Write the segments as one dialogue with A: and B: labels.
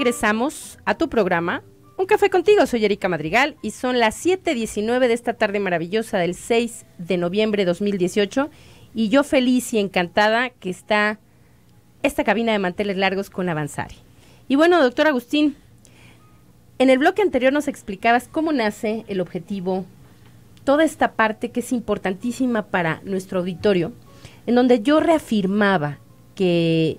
A: regresamos a tu programa. Un café contigo, soy Erika Madrigal y son las 7.19 de esta tarde maravillosa del 6 de noviembre de 2018 y yo feliz y encantada que está esta cabina de manteles largos con avanzar Y bueno, doctor Agustín, en el bloque anterior nos explicabas cómo nace el objetivo, toda esta parte que es importantísima para nuestro auditorio, en donde yo reafirmaba que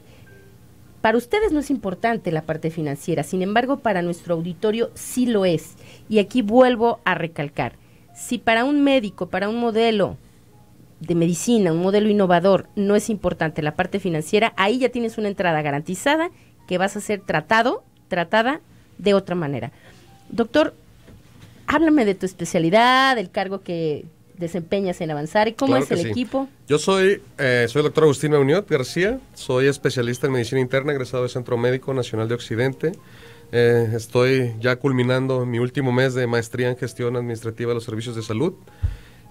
A: para ustedes no es importante la parte financiera, sin embargo, para nuestro auditorio sí lo es. Y aquí vuelvo a recalcar, si para un médico, para un modelo de medicina, un modelo innovador, no es importante la parte financiera, ahí ya tienes una entrada garantizada que vas a ser tratado, tratada de otra manera. Doctor, háblame de tu especialidad, del cargo que desempeñas en Avanzar. ¿Cómo es el equipo?
B: Yo soy, eh, soy el doctor Agustín Meuniot García, soy especialista en medicina interna, egresado del Centro Médico Nacional de Occidente. Eh, estoy ya culminando mi último mes de maestría en gestión administrativa de los servicios de salud.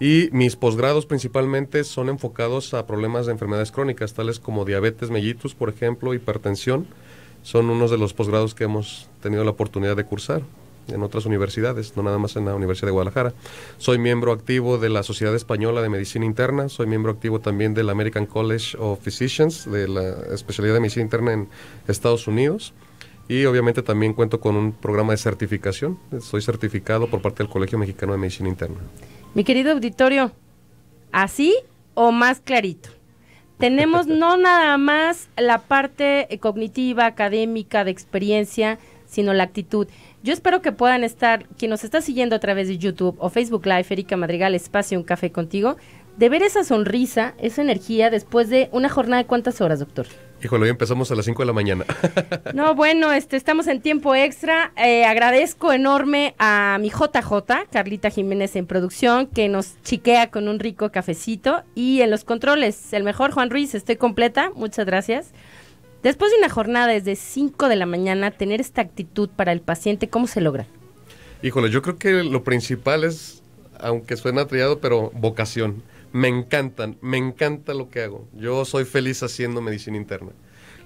B: Y mis posgrados principalmente son enfocados a problemas de enfermedades crónicas, tales como diabetes mellitus, por ejemplo, hipertensión. Son unos de los posgrados que hemos tenido la oportunidad de cursar en otras universidades, no nada más en la Universidad de Guadalajara. Soy miembro activo de la Sociedad Española de Medicina Interna, soy miembro activo también del American College of Physicians, de la especialidad de medicina interna en Estados Unidos. Y obviamente también cuento con un programa de certificación. Soy certificado por parte del Colegio Mexicano de Medicina Interna.
A: Mi querido auditorio, ¿así o más clarito? Tenemos no nada más la parte cognitiva, académica, de experiencia, sino la actitud. Yo espero que puedan estar, quien nos está siguiendo a través de YouTube o Facebook Live, Erika Madrigal, Espacio, un café contigo, de ver esa sonrisa, esa energía después de una jornada de cuántas horas, doctor.
B: Híjole, hoy empezamos a las 5 de la mañana.
A: no, bueno, este, estamos en tiempo extra. Eh, agradezco enorme a mi JJ, Carlita Jiménez en producción, que nos chiquea con un rico cafecito. Y en los controles, el mejor Juan Ruiz, estoy completa. Muchas gracias. Después de una jornada desde 5 de la mañana, tener esta actitud para el paciente, ¿cómo se logra?
B: Híjole, yo creo que lo principal es, aunque suena triado, pero vocación. Me encantan, me encanta lo que hago. Yo soy feliz haciendo medicina interna.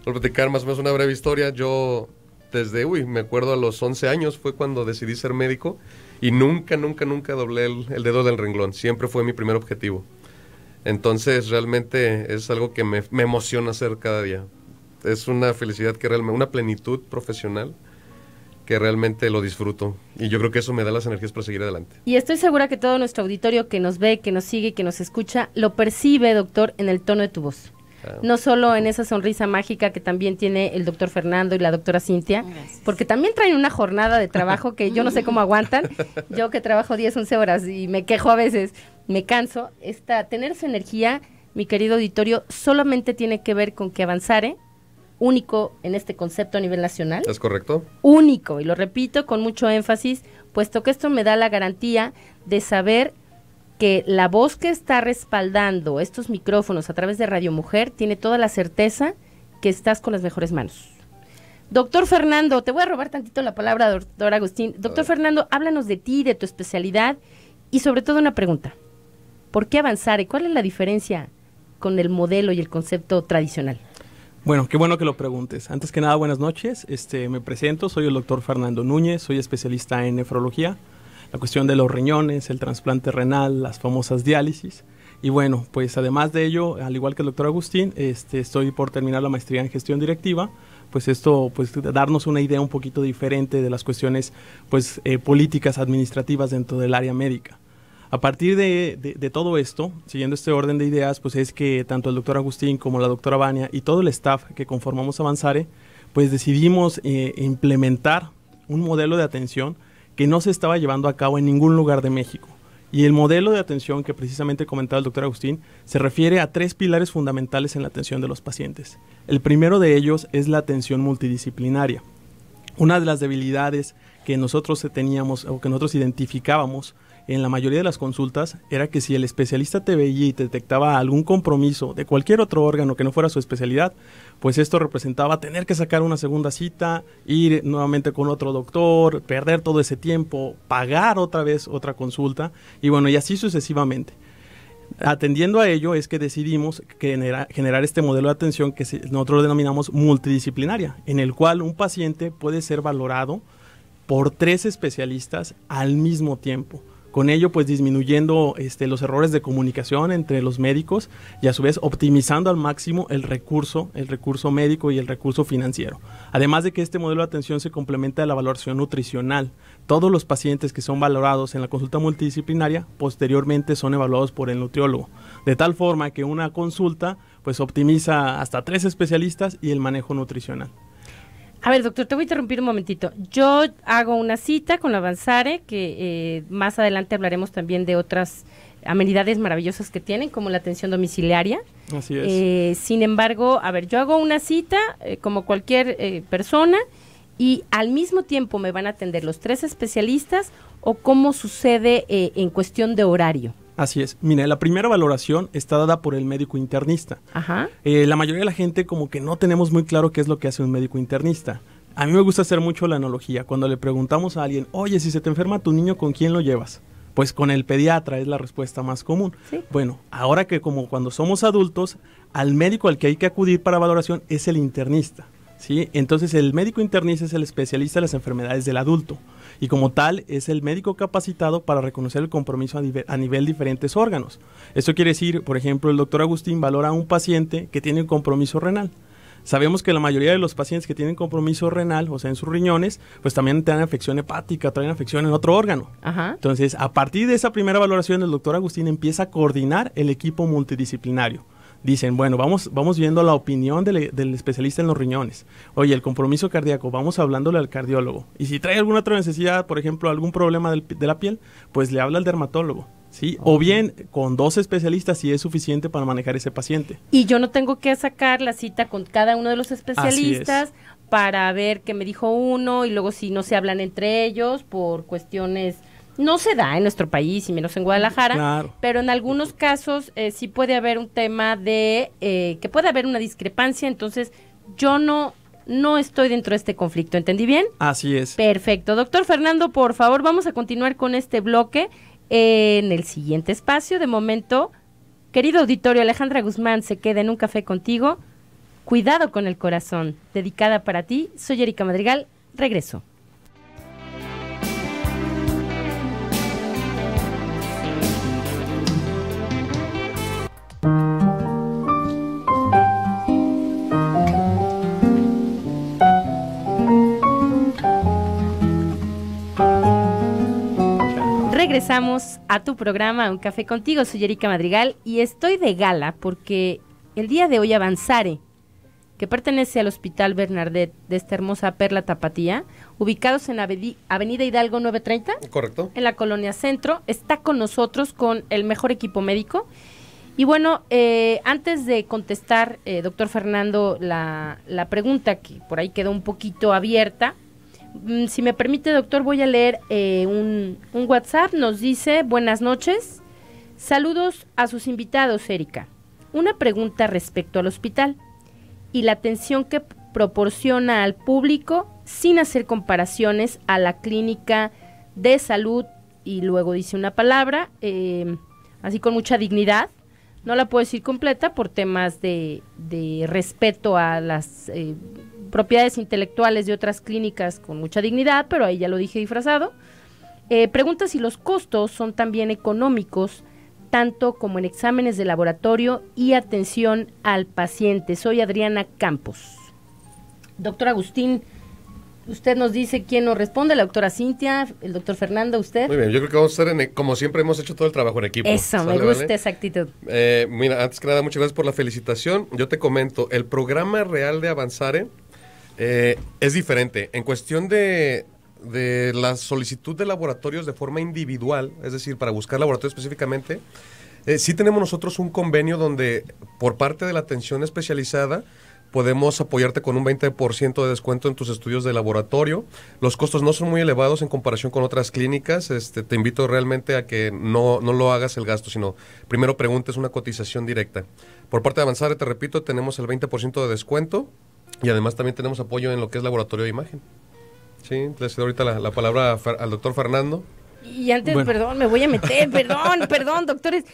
B: a platicar más o menos una breve historia, yo desde, uy, me acuerdo a los 11 años fue cuando decidí ser médico y nunca, nunca, nunca doblé el, dedo del renglón. Siempre fue mi primer objetivo. Entonces realmente es algo que me emociona hacer cada día es una felicidad que realmente, una plenitud profesional que realmente lo disfruto. Y yo creo que eso me da las energías para seguir adelante.
A: Y estoy segura que todo nuestro auditorio que nos ve, que nos sigue, que nos escucha, lo percibe, doctor, en el tono de tu voz. Ah. No solo en esa sonrisa mágica que también tiene el doctor Fernando y la doctora Cintia, porque también traen una jornada de trabajo que yo no sé cómo aguantan. Yo que trabajo 10, 11 horas y me quejo a veces, me canso. tener su energía, mi querido auditorio, solamente tiene que ver con que avanzare, único en este concepto a nivel nacional. Es correcto. Único, y lo repito con mucho énfasis, puesto que esto me da la garantía de saber que la voz que está respaldando estos micrófonos a través de Radio Mujer tiene toda la certeza que estás con las mejores manos. Doctor Fernando, te voy a robar tantito la palabra, doctor Agustín. Doctor Fernando, háblanos de ti, de tu especialidad y sobre todo una pregunta. ¿Por qué avanzar y cuál es la diferencia con el modelo y el concepto tradicional?
C: Bueno, qué bueno que lo preguntes. Antes que nada, buenas noches. Este, me presento, soy el doctor Fernando Núñez, soy especialista en nefrología, la cuestión de los riñones, el trasplante renal, las famosas diálisis. Y bueno, pues además de ello, al igual que el doctor Agustín, este, estoy por terminar la maestría en gestión directiva. Pues esto, pues darnos una idea un poquito diferente de las cuestiones, pues eh, políticas administrativas dentro del área médica. A partir de, todo esto, siguiendo este orden de ideas, pues es que tanto el doctor Agustín como la doctora Bania y todo el staff que conformamos Avanzare, pues decidimos eh, implementar un modelo de atención que no se estaba llevando a cabo en ningún lugar de México. Y el modelo de atención que precisamente comentaba el doctor Agustín se refiere a tres pilares fundamentales en la atención de los pacientes. El primero de ellos es la atención multidisciplinaria. Una de las debilidades que nosotros teníamos o que nosotros identificábamos en la mayoría de las consultas era que si el especialista te veía y detectaba algún compromiso de cualquier otro órgano que no fuera su especialidad, pues esto representaba tener que sacar una segunda cita, ir nuevamente con otro doctor, perder todo ese tiempo, pagar otra vez otra consulta y bueno, y así sucesivamente. Atendiendo a ello es que decidimos generar este modelo de atención que nosotros denominamos multidisciplinaria, en el cual un paciente puede ser valorado por tres especialistas al mismo tiempo con ello pues disminuyendo este, los errores de comunicación entre los médicos y a su vez optimizando al máximo el recurso, el recurso médico y el recurso financiero. Además de que este modelo de atención se complementa a la valoración nutricional. Todos los pacientes que son valorados en la consulta multidisciplinaria posteriormente son evaluados por el nutriólogo, de tal forma que una consulta pues optimiza hasta tres especialistas y el manejo nutricional.
A: A ver, doctor, te voy a interrumpir un momentito. Yo hago una cita con la Avanzare, que eh, más adelante hablaremos también de otras amenidades maravillosas que tienen, como la atención domiciliaria. Así es. Eh, sin embargo, a ver, yo hago una cita eh, como cualquier persona y al mismo tiempo me van a atender los tres especialistas o cómo sucede en cuestión de horario.
C: Así es. Mira, la primera valoración está dada por el médico internista. Eh, la mayoría de la gente como que no tenemos muy claro qué es lo que hace un médico internista. A mí me gusta hacer mucho la analogía. Cuando le preguntamos a alguien, oye, si se te enferma tu niño, ¿con quién lo llevas? Pues con el pediatra es la respuesta más común. Bueno, ahora que como cuando somos adultos, al médico al que hay que acudir para valoración es el internista. ¿sí? Entonces el médico internista es el especialista en las enfermedades del adulto y como tal es el médico capacitado para reconocer el compromiso a nivel, de diferentes órganos. Esto quiere decir, por ejemplo, el doctor Agustín valora a un paciente que tiene un compromiso renal. Sabemos que la mayoría de los pacientes que tienen compromiso renal, o sea, en sus riñones, pues también tienen afección hepática, traen afección en otro órgano. Entonces, a partir de esa primera valoración, el doctor Agustín empieza a coordinar el equipo multidisciplinario dicen, bueno, vamos, vamos viendo la opinión del, especialista en los riñones. Oye, el compromiso cardíaco, vamos hablándole al cardiólogo. Y si trae alguna otra necesidad, por ejemplo, algún problema de la piel, pues le habla al dermatólogo. ¿sí? O bien con dos especialistas si es suficiente para manejar ese paciente.
A: Y yo no tengo que sacar la cita con cada uno de los especialistas para ver qué me dijo uno y luego si no se hablan entre ellos por cuestiones no se da en nuestro país y menos en Guadalajara, pero en algunos casos eh, sí puede haber un tema de eh, que puede haber una discrepancia, entonces yo no no estoy dentro de este conflicto, ¿entendí bien? Así es. Perfecto. Doctor Fernando, por favor, vamos a continuar con este bloque en el siguiente espacio. De momento, querido auditorio, Alejandra Guzmán se queda en un café contigo. Cuidado con el corazón, dedicada para ti. Soy Erika Madrigal, regreso. regresamos a tu programa Un Café Contigo. Soy Erika Madrigal y estoy de gala porque el día de hoy Avanzare, que pertenece al Hospital Bernardet de esta hermosa perla tapatía, ubicados en Avenida Hidalgo 930. Correcto. En la colonia Centro, está con nosotros con el mejor equipo médico. Y bueno, eh, antes de contestar, eh, doctor Fernando, la pregunta que por ahí quedó un poquito abierta, Mm, si me permite, doctor, voy a leer eh, un, WhatsApp. Nos dice, buenas noches. Saludos a sus invitados, Erika. Una pregunta respecto al hospital y la atención que proporciona al público sin hacer comparaciones a la clínica de salud y luego dice una palabra, eh, así con mucha dignidad. No la puedo decir completa por temas de, respeto a las... Eh, propiedades intelectuales de otras clínicas con mucha dignidad, pero ahí ya lo dije disfrazado. Eh, pregunta si los costos son también económicos, tanto como en exámenes de laboratorio y atención al paciente. Soy Adriana Campos. Doctor Agustín, usted nos dice quién nos responde, la doctora Cintia, el doctor Fernando, usted. Muy bien,
B: yo creo que vamos a estar, en, como siempre hemos hecho todo el trabajo en equipo. Eso, me gusta esa actitud. Eh, mira, antes que nada, muchas gracias por la felicitación. Yo te comento, el programa real de Avanzare eh, es diferente. En cuestión de, la solicitud de laboratorios de forma individual, es decir, para buscar laboratorios específicamente, eh, sí tenemos nosotros un convenio donde por parte de la atención especializada podemos apoyarte con un 20% de descuento en tus estudios de laboratorio. Los costos no son muy elevados en comparación con otras clínicas. Este, te invito realmente a que no, no lo hagas el gasto, sino primero preguntes una cotización directa. Por parte de avanzar te repito, tenemos el 20% de descuento y además también tenemos apoyo en lo que es laboratorio de imagen. Sí, le cedo ahorita la, palabra al doctor Fernando.
A: Y antes, perdón, me voy a meter, perdón, perdón, doctores.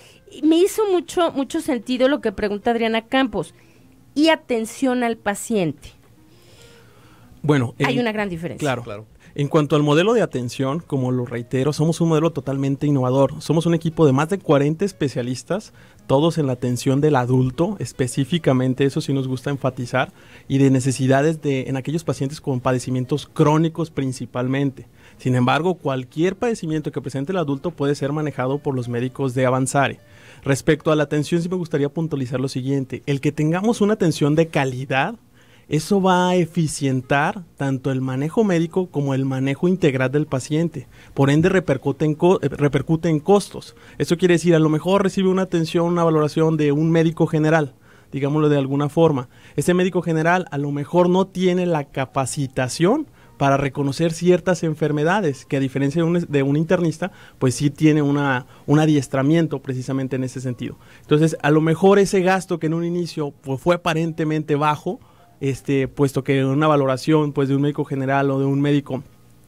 A: Me hizo mucho, mucho sentido lo que pregunta Adriana Campos. Y atención al paciente.
C: Bueno, hay una gran diferencia. Claro, claro. En cuanto al modelo de atención, como lo reitero, somos un modelo totalmente innovador. Somos un equipo de más de 40 especialistas todos en la atención del adulto, específicamente eso sí nos gusta enfatizar, y de necesidades de, en aquellos pacientes con padecimientos crónicos principalmente. Sin embargo, cualquier padecimiento que presente el adulto puede ser manejado por los médicos de Avanzare. Respecto a la atención, sí me gustaría puntualizar lo siguiente, el que tengamos una atención de calidad eso va a eficientar tanto el manejo médico como el manejo integral del paciente. Por ende, repercute en, repercute en costos. Eso quiere decir, a lo mejor recibe una atención, una valoración de un médico general, digámoslo de alguna forma. Ese médico general a lo mejor no tiene la capacitación para reconocer ciertas enfermedades, que a diferencia de un, de un internista, pues sí tiene una, un adiestramiento precisamente en ese sentido. Entonces, a lo mejor ese gasto que en un inicio pues, fue aparentemente bajo, este, puesto que una valoración pues, de un médico general o de un médico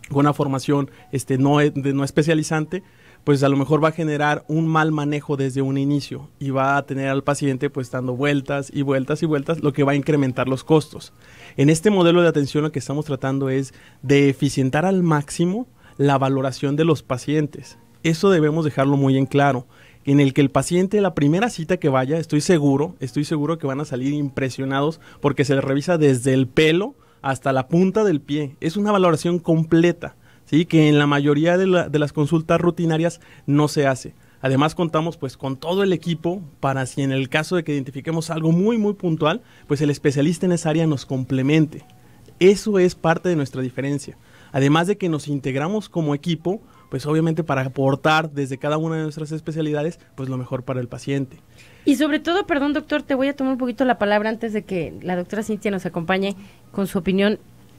C: con una formación este, no, e, no especializante, pues a lo mejor va a generar un mal manejo desde un inicio y va a tener al paciente pues dando vueltas y vueltas y vueltas, lo que va a incrementar los costos. En este modelo de atención lo que estamos tratando es de eficientar al máximo la valoración de los pacientes. Eso debemos dejarlo muy en claro en el que el paciente, la primera cita que vaya, estoy seguro, estoy seguro que van a salir impresionados porque se le revisa desde el pelo hasta la punta del pie. Es una valoración completa, ¿sí? que en la mayoría de, las consultas rutinarias no se hace. Además contamos pues con todo el equipo para si en el caso de que identifiquemos algo muy muy puntual, pues el especialista en esa área nos complemente. Eso es parte de nuestra diferencia. Además de que nos integramos como equipo pues obviamente para aportar desde cada una de nuestras especialidades, pues lo mejor para el paciente.
A: Y sobre todo, perdón doctor, te voy a tomar un poquito la palabra antes de que la doctora Cintia nos acompañe con su opinión.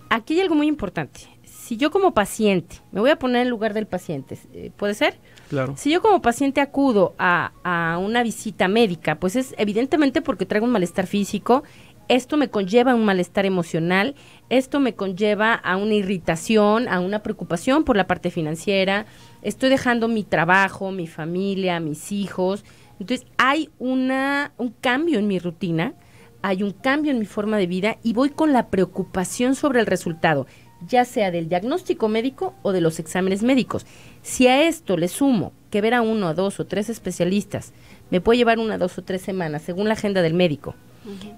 A: Aquí hay algo muy importante. Si yo como paciente, me voy a poner en lugar del paciente, eh, ¿puede ser? Claro. Si yo como paciente acudo a, a una visita médica, pues es evidentemente porque traigo un malestar físico, esto me conlleva a un malestar emocional, esto me conlleva a una irritación, a una preocupación por la parte financiera, estoy dejando mi trabajo, mi familia, mis hijos. Entonces hay una, un cambio en mi rutina, hay un cambio en mi forma de vida y voy con la preocupación sobre el resultado, ya sea del diagnóstico médico o de los exámenes médicos. Si a esto le sumo que ver a uno, a dos o tres especialistas me puede llevar una, dos o tres semanas, según la agenda del médico,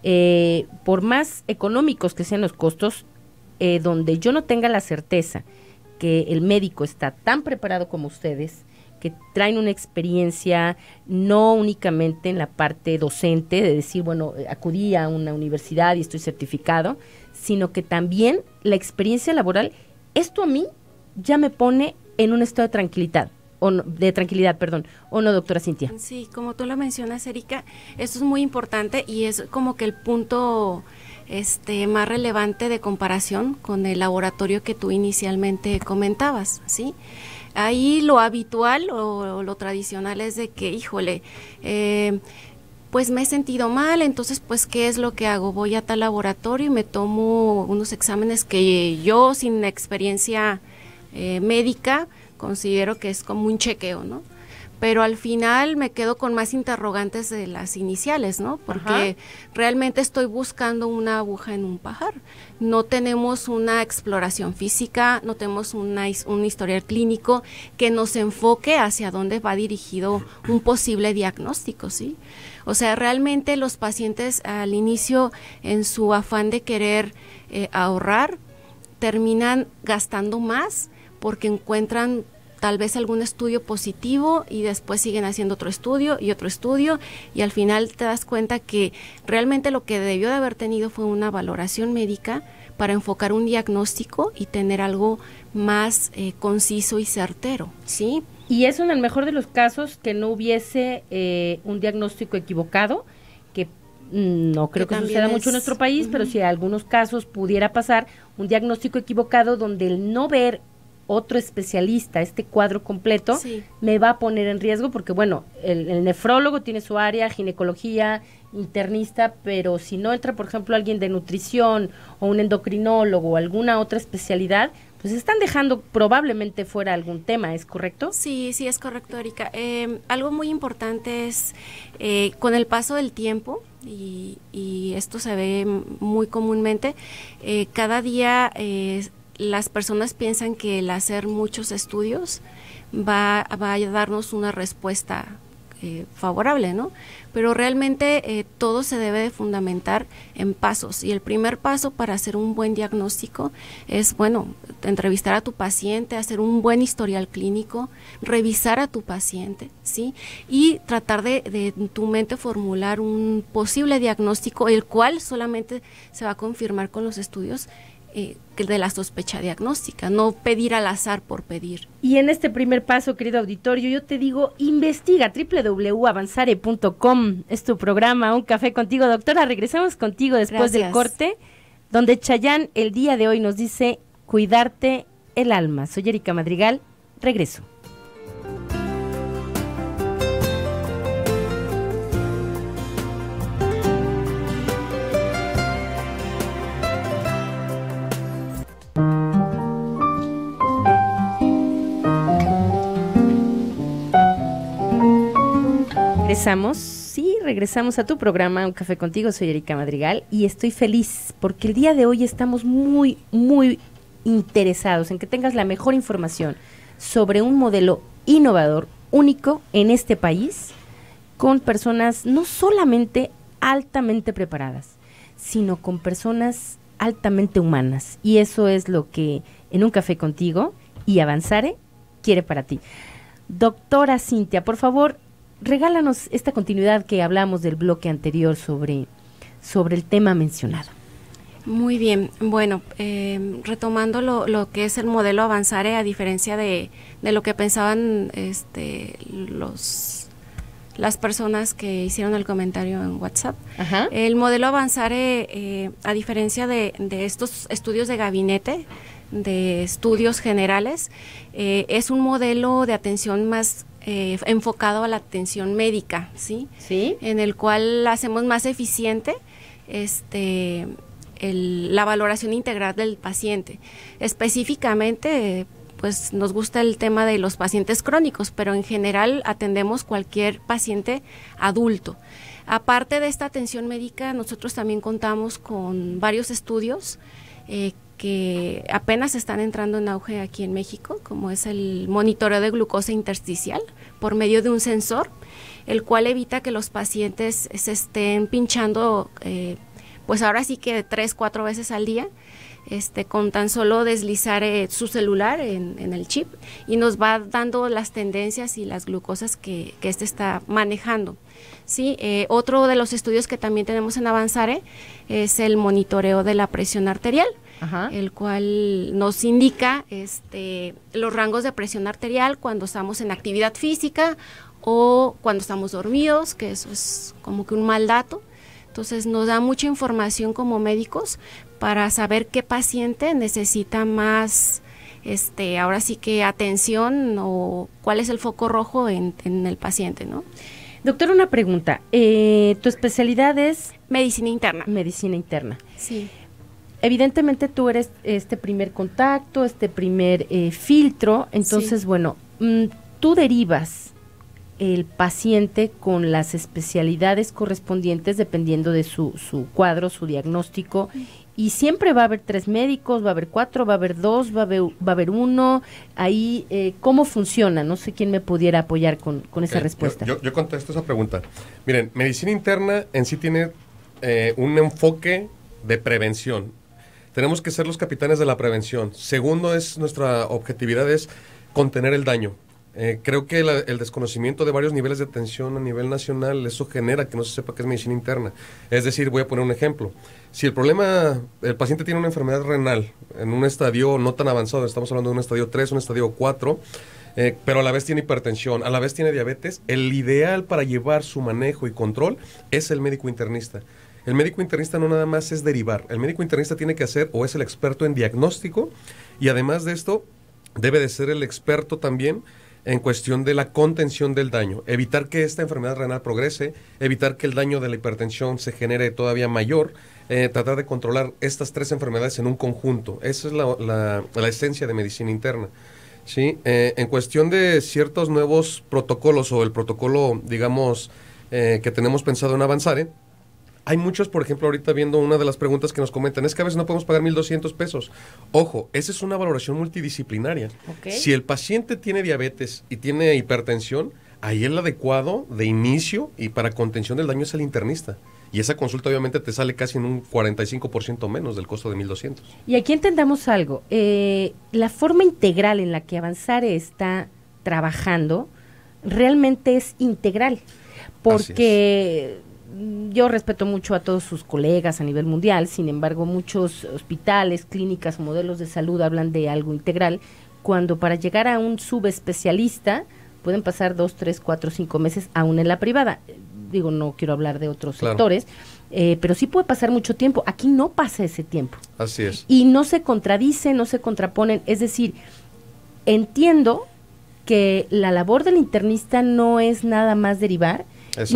A: eh, por más económicos que sean los costos, eh, donde yo no tenga la certeza que el médico está tan preparado como ustedes, que traen una experiencia no únicamente en la parte docente, de decir, bueno, eh, acudí a una universidad y estoy certificado, sino que también la experiencia laboral, esto a mí ya me pone en un estado de tranquilidad de tranquilidad, perdón, o no, doctora Cintia.
D: Sí, como tú lo mencionas, Erika, eso es muy importante y es como que el punto este más relevante de comparación con el laboratorio que tú inicialmente comentabas, ¿sí? Ahí lo habitual o, lo tradicional es de que, híjole, eh, pues me he sentido mal, entonces pues ¿qué es lo que hago? Voy a tal laboratorio y me tomo unos exámenes que yo sin experiencia eh, médica, considero que es como un chequeo, ¿no? Pero al final me quedo con más interrogantes de las iniciales, ¿no? Porque realmente estoy buscando una aguja en un pajar. No tenemos una exploración física, no tenemos un historial clínico que nos enfoque hacia dónde va dirigido un posible diagnóstico, ¿sí? O sea, realmente los pacientes al inicio, en su afán de querer eh, ahorrar, terminan gastando más porque encuentran tal vez algún estudio positivo y después siguen haciendo otro estudio y otro estudio y al final te das cuenta que realmente lo que debió de haber tenido fue una valoración médica para enfocar un diagnóstico y tener algo más eh, conciso y certero, ¿sí?
A: Y eso en el mejor de los casos que no hubiese eh, un diagnóstico equivocado, que mm, no creo que, suceda mucho en nuestro país, pero si en algunos casos pudiera pasar un diagnóstico equivocado donde el no ver otro especialista este cuadro completo, me va a poner en riesgo porque, bueno, el, nefrólogo tiene su área, ginecología, internista, pero si no entra, por ejemplo, alguien de nutrición o un endocrinólogo o alguna otra especialidad, pues están dejando probablemente fuera algún
D: tema, ¿es correcto? Sí, sí, es correcto, Erika. Em, algo muy importante es, eh, con el paso del tiempo, y, esto se ve muy comúnmente, eh, cada día eh, las personas piensan que el hacer muchos estudios va, a darnos una respuesta eh, favorable, ¿no? Pero realmente eh, todo se debe de fundamentar en pasos y el primer paso para hacer un buen diagnóstico es, bueno, entrevistar a tu paciente, hacer un buen historial clínico, revisar a tu paciente, ¿sí? Y tratar de, de tu mente formular un posible diagnóstico, el cual solamente se va a confirmar con los estudios eh, de la sospecha diagnóstica, no pedir al azar por pedir. Y en este primer paso, querido auditorio, yo te digo, investiga www.avanzare.com.
A: Es tu programa, Un Café Contigo. Doctora, regresamos contigo después del corte, donde Chayán el día de hoy nos dice, cuidarte el alma. Soy Erika Madrigal, regreso. regresamos, sí, regresamos a tu programa Un Café Contigo. Soy Erika Madrigal y estoy feliz porque el día de hoy estamos muy, muy interesados en que tengas la mejor información sobre un modelo innovador, único en este país, con personas no solamente altamente preparadas, sino con personas altamente humanas. Y eso es lo que en Un Café Contigo y Avanzare quiere para ti. Doctora Cintia, por favor, regálanos esta continuidad que hablamos del bloque anterior sobre, sobre el tema mencionado.
D: Muy bien, bueno, eh, retomando lo, que es el modelo Avanzare, a diferencia de, de lo que pensaban este, los, las personas que hicieron el comentario en WhatsApp, el modelo Avanzare, eh, a diferencia de, estos estudios de gabinete, de estudios generales, eh, es un modelo de atención más eh, enfocado a la atención médica, ¿sí? En el cual hacemos más eficiente este, la valoración integral del paciente. Específicamente, pues nos gusta el tema de los pacientes crónicos, pero en general atendemos cualquier paciente adulto. Aparte de esta atención médica, nosotros también contamos con varios estudios eh, que apenas están entrando en auge aquí en México, como es el monitoreo de glucosa intersticial por medio de un sensor, el cual evita que los pacientes se estén pinchando, eh, pues ahora sí que tres, cuatro veces al día, este, con tan solo deslizar eh, su celular en, el chip y nos va dando las tendencias y las glucosas que, éste este está manejando. ¿sí? Eh, otro de los estudios que también tenemos en Avanzare es el monitoreo de la presión arterial el cual nos indica este, los rangos de presión arterial cuando estamos en actividad física o cuando estamos dormidos, que eso es como que un mal dato. Entonces nos da mucha información como médicos para saber qué paciente necesita más, este, ahora sí que atención o cuál es el foco rojo en, el paciente, ¿no? Doctor, una pregunta. Eh, ¿Tu especialidad es? Medicina interna. Medicina interna. Sí
A: evidentemente tú eres este primer contacto, este primer eh, filtro, entonces, bueno, mm, tú derivas el paciente con las especialidades correspondientes dependiendo de su, su cuadro, su diagnóstico. Y siempre va a haber tres médicos, va a haber cuatro, va a haber dos, va a haber, uno. Ahí, eh, ¿cómo funciona? No sé quién me pudiera apoyar con, con esa respuesta.
B: Yo, contesto esa pregunta. Miren, medicina interna en sí tiene eh, un enfoque de prevención tenemos que ser los capitanes de la prevención. Segundo es nuestra objetividad es contener el daño. Eh, creo que el desconocimiento de varios niveles de atención a nivel nacional, eso genera que no se sepa qué es medicina interna. Es decir, voy a poner un ejemplo. Si el problema, el paciente tiene una enfermedad renal en un estadio no tan avanzado, estamos hablando de un estadio 3, un estadio 4, eh, pero a la vez tiene hipertensión, a la vez tiene diabetes, el ideal para llevar su manejo y control es el médico internista. El médico internista no nada más es derivar. El médico internista tiene que hacer o es el experto en diagnóstico y además de esto debe de ser el experto también en cuestión de la contención del daño, evitar que esta enfermedad renal progrese, evitar que el daño de la hipertensión se genere todavía mayor, eh, tratar de controlar estas tres enfermedades en un conjunto. Esa es la, esencia de medicina interna. ¿sí? Eh, en cuestión de ciertos nuevos protocolos o el protocolo, digamos, eh, que tenemos pensado en avanzar, hay muchos, por ejemplo, ahorita viendo una de las preguntas que nos comentan, es que a veces no podemos pagar 1.200 pesos. Ojo, esa es una valoración multidisciplinaria. Si el paciente tiene diabetes y tiene hipertensión, ahí el adecuado de inicio y para contención del daño es el internista. Y esa consulta obviamente te sale casi en un 45% menos del costo de 1.200.
A: Y aquí entendamos algo. Eh, la forma integral en la que Avanzar está trabajando realmente es integral. Porque yo respeto mucho a todos sus colegas a nivel mundial, sin embargo muchos hospitales, clínicas, modelos de salud hablan de algo integral, cuando para llegar a un subespecialista pueden pasar dos, tres, cuatro, cinco meses aún en la privada. Digo, no quiero hablar de otros sectores, eh, pero sí puede pasar mucho tiempo. Aquí no pasa ese tiempo. Así es. Y no se contradicen, no se contraponen. Es decir, entiendo que la labor del internista no es nada más derivar,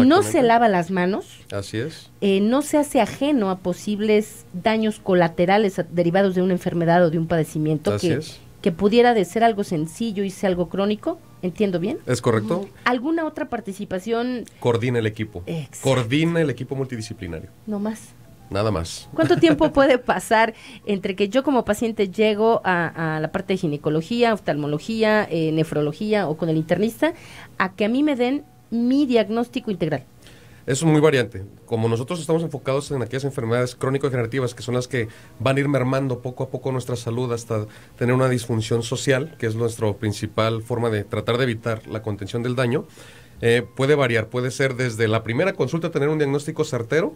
A: no se lava las manos. Así es. Eh, no se hace ajeno a posibles daños colaterales derivados de una enfermedad o de un padecimiento Así que, es. que pudiera de ser algo sencillo y sea algo crónico. ¿Entiendo bien? ¿Es correcto? ¿Alguna otra participación?
B: Coordina el equipo. Coordina el equipo multidisciplinario. No más. Nada más.
A: ¿Cuánto tiempo puede pasar entre que yo como paciente llego a, la parte de ginecología, oftalmología, eh, nefrología o con el internista, a que a mí me den mi diagnóstico integral? Es
B: muy variante. Como nosotros estamos enfocados en aquellas enfermedades crónico-degenerativas, que son las que van a ir mermando poco a poco nuestra salud hasta tener una disfunción social, que es nuestra principal forma de tratar de evitar la contención del daño, eh, puede variar. Puede ser desde la primera consulta tener un diagnóstico certero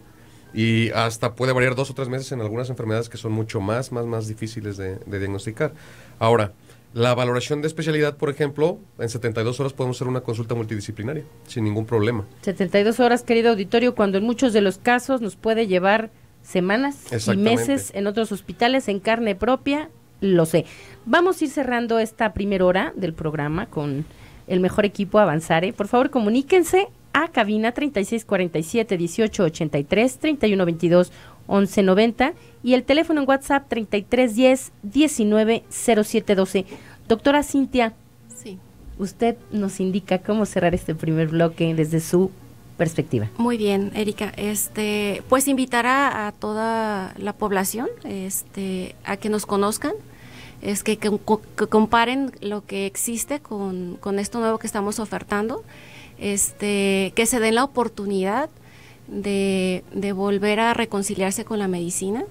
B: y hasta puede variar dos o tres meses en algunas enfermedades que son mucho más, más, más difíciles de, de diagnosticar. Ahora, la valoración de especialidad, por ejemplo, en 72 horas podemos hacer una consulta multidisciplinaria sin ningún problema.
A: 72 horas, querido auditorio, cuando en muchos de los casos nos puede llevar semanas y meses en otros hospitales en carne propia, lo sé. Vamos a ir cerrando esta primera hora del programa con el mejor equipo Avanzare. Por favor, comuníquense a cabina 3647 1883 3122 1190 y el teléfono en WhatsApp 3310 190712. Doctora Cintia, sí. usted nos indica cómo cerrar este primer bloque desde su perspectiva.
D: Muy bien, Erika. Este, pues invitará a, toda la población este, a que nos conozcan, es que, comparen lo que existe con, con esto nuevo que estamos ofertando, este, que se den la oportunidad de, de volver a reconciliarse con la medicina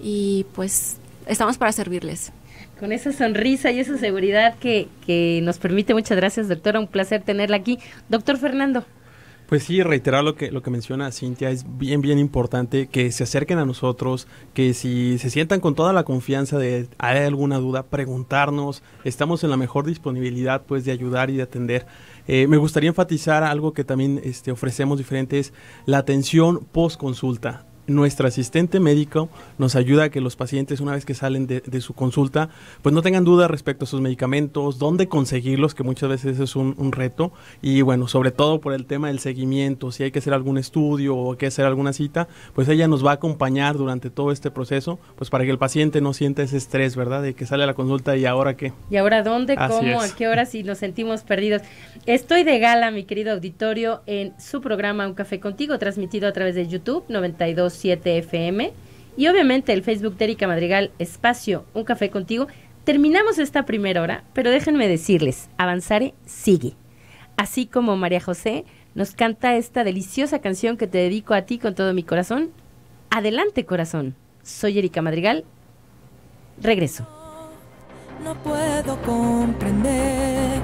D: y pues estamos para servirles con esa sonrisa y esa seguridad que,
A: que, nos permite. Muchas gracias, doctora. Un placer tenerla aquí. Doctor Fernando.
C: Pues sí, reiterar lo que, lo que menciona Cintia, es bien, bien importante que se acerquen a nosotros, que si se sientan con toda la confianza de hay alguna duda, preguntarnos, estamos en la mejor disponibilidad pues de ayudar y de atender. Eh, me gustaría enfatizar algo que también este, ofrecemos diferentes, la atención post consulta nuestra asistente médico nos ayuda a que los pacientes, una vez que salen de, su consulta, pues no tengan dudas respecto a sus medicamentos, dónde conseguirlos, que muchas veces es un, reto. Y bueno, sobre todo por el tema del seguimiento, si hay que hacer algún estudio o hay que hacer alguna cita, pues ella nos va a acompañar durante todo este proceso, pues para que el paciente no sienta ese estrés, ¿verdad? De que sale a la consulta y ahora qué.
A: ¿Y ahora dónde, cómo, a qué hora si nos sentimos perdidos? Estoy de gala, mi querido auditorio, en su programa Un Café Contigo, transmitido a través de YouTube 92 7 FM y obviamente el Facebook de Erika Madrigal, espacio, un café contigo. Terminamos esta primera hora, pero déjenme decirles, avanzaré sigue. Así como María José nos canta esta deliciosa canción que te dedico a ti con todo mi corazón. Adelante corazón, soy Erika Madrigal, regreso.
D: No puedo comprender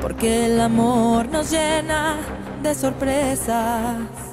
D: porque el amor nos llena de
A: sorpresas.